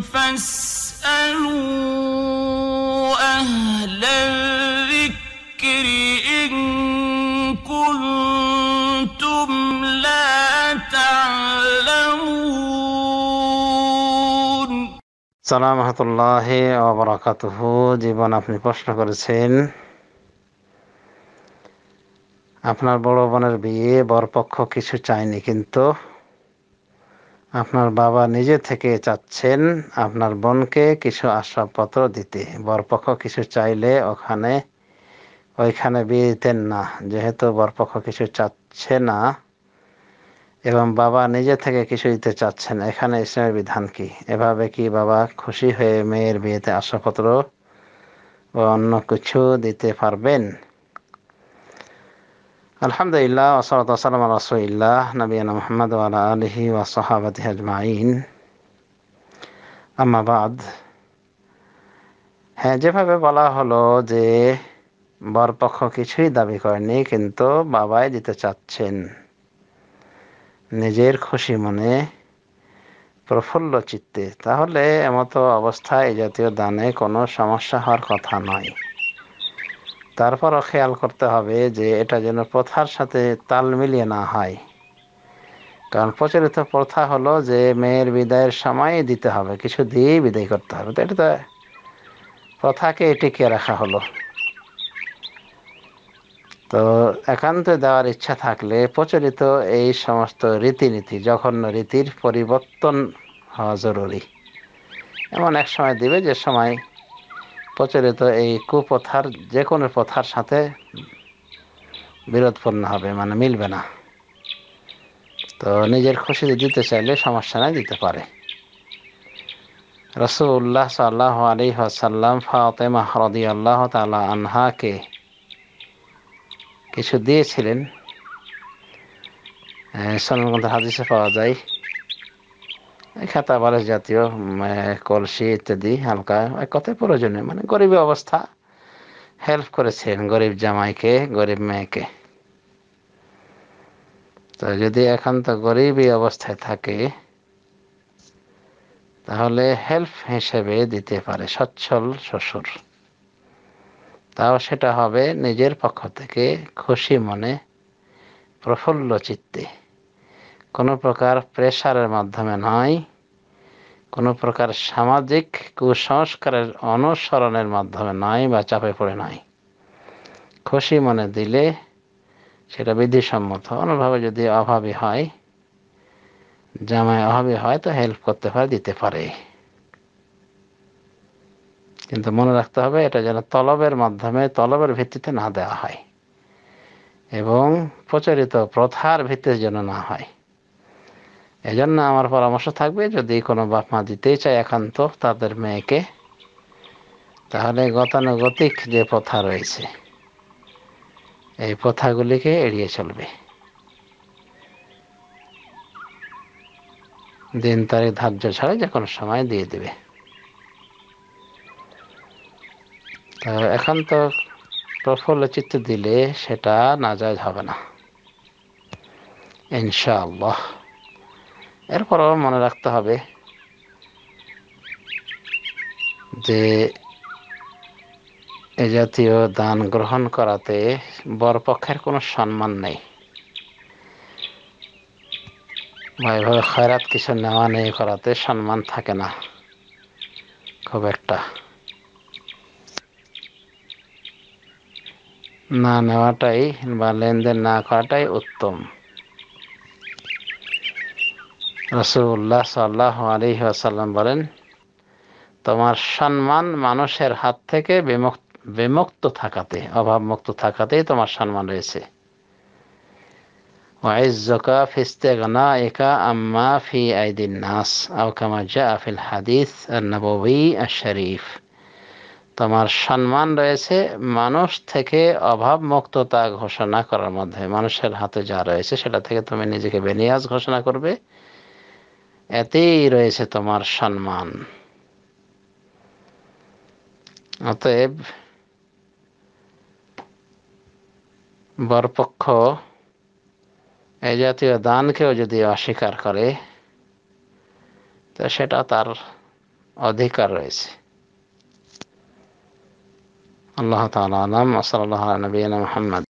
فاسألوا أهل الذكر إن সালাম রহমতুল্লাহ অবরাকাতহ জীবন আপনি প্রশ্ন করেছেন আপনার বড় বোনের বিয়ে বরপক্ষ কিছু চায়নি কিন্তু আপনার বাবা নিজে থেকে চাচ্ছেন আপনার বোনকে কিছু আসবাবপত্র দিতে বরপক্ষ কিছু চাইলে ওখানে ওইখানে বিয়ে দিতেন না যেহেতু বরপক্ষ কিছু চাচ্ছে না এবং বাবা নিজে থেকে কিছু দিতে চাচ্ছেন এখানে ইসলামের বিধান কি এভাবে কি বাবা খুশি হয়ে মেয়ের বিয়েতে আসবাবপত্র ও অন্য কিছু দিতে পারবেন আলহামদুলিল্লাহ ওসরাত ওসালাম রসুল্লাহ নবীনা মোহাম্মদ আলা আলহি ওয়াসহাবাতি হাজমাইন আমাবাদ হ্যাঁ যেভাবে বলা হলো যে বরপক্ষ কিছুই দাবি করেনি কিন্তু বাবাই দিতে চাচ্ছেন নিজের খুশি মনে প্রফুল্ল চিত্তে তাহলে এমতো অবস্থায় এই জাতীয় দানে কোনো সমস্যা হওয়ার কথা নয় তারপরও খেয়াল করতে হবে যে এটা যেন প্রথার সাথে তাল মিলিয়ে না হয় কারণ প্রচলিত প্রথা হলো যে মেয়ের বিদায়ের সময় দিতে হবে কিছু দিয়েই বিদায় করতে হবে তো এটা তো প্রথাকে টিকিয়ে রাখা হলো তো একান্ত দেওয়ার ইচ্ছা থাকলে প্রচলিত এই সমস্ত রীতিনীতি জঘন্য রীতির পরিবর্তন হওয়া জরুরি এমন এক সময় দিবে যে সময় প্রচলিত এই কুপ্রথার যে কোনো প্রথার সাথে বিরোধপূর্ণ হবে মানে মিলবে না তো নিজের খুশিতে দিতে চাইলে সমস্যা নাই দিতে পারে রসুল্লাহ সাল্লাহ আলী আসাল্লাম ফাতেমা হরদি আল্লাহ তালা আনহাকে কিছু দিয়েছিলেন সনগ্রন্থ হাদিসে পাওয়া যায় খেতা বালিশ জাতীয় কলসি ইত্যাদি হালকা এক কথায় প্রয়োজনীয় মানে গরিব অবস্থা হেল্প করেছেন গরিব জামাইকে গরিব মেয়েকে তো যদি এখন তো গরিবই অবস্থায় থাকে তাহলে হেল্প হিসেবে দিতে পারে সচ্ছল শ্বশুর তাও সেটা হবে নিজের পক্ষ থেকে খুশি মনে প্রফুল্ল চিত্তে কোনো প্রকার প্রেশারের মাধ্যমে নয় কোনো প্রকার সামাজিক কুসংস্কারের অনুসরণের মাধ্যমে নাই বা চাপে পড়ে নাই খুশি মনে দিলে সেটা বিধিসম্মত অন্যভাবে যদি অভাবী হয় জামায় অভাবী হয় তো হেল্প করতে পারে দিতে পারে কিন্তু মনে রাখতে হবে এটা যেন তলবের মাধ্যমে তলবের ভিত্তিতে না দেওয়া হয় এবং প্রচারিত প্রথার ভিত্তিতে যেন না হয় এজন্য আমার পরামর্শ থাকবে যদি কোনো বাপ মা দিতে চায় একান্ত তাদের মেয়েকে তাহলে গতানুগতিক যে প্রথা রয়েছে এই প্রথাগুলিকে এড়িয়ে চলবে দিন তারিখ ধার্য ছাড়া যে কোনো সময় দিয়ে দেবে এখন তো প্রফুল্ল চিত্ত দিলে সেটা নাজাজ হবে না ইনশাআল্লাহ এরপরও মনে রাখতে হবে যে এ জাতীয় দান গ্রহণ করাতে বরপক্ষের কোনো সম্মান নেই বা এভাবে খয়রাত কিছু নেওয়া নেই করাতে সম্মান থাকে না খুব একটা না নেওয়াটাই বা লেনদেন না করাটাই উত্তম রসুল্লাহ সাল্লাহ আলহি আসাল্লাম বলেন তোমার সম্মান মানুষের হাত থেকে বিমুক্ত বিমুক্ত থাকাতে অভাবমুক্ত থাকাতেই তোমার সম্মান রয়েছে ওয়াইজকা ফিস্তেগনা একা আম্মা ফি আইদিন নাস আউকামাজা আফিল হাদিস নবী শরীফ তোমার সম্মান রয়েছে মানুষ থেকে অভাবমুক্ততা ঘোষণা করার মধ্যে মানুষের হাতে যা রয়েছে সেটা থেকে তুমি নিজেকে বেনিয়াজ ঘোষণা করবে এতেই রয়েছে তোমার সম্মান অতএব বরপক্ষ এ জাতীয় দানকেও যদি অস্বীকার করে তো সেটা তার অধিকার রয়েছে আল্লাহ তালাম আলম নবীন মোহাম্মদ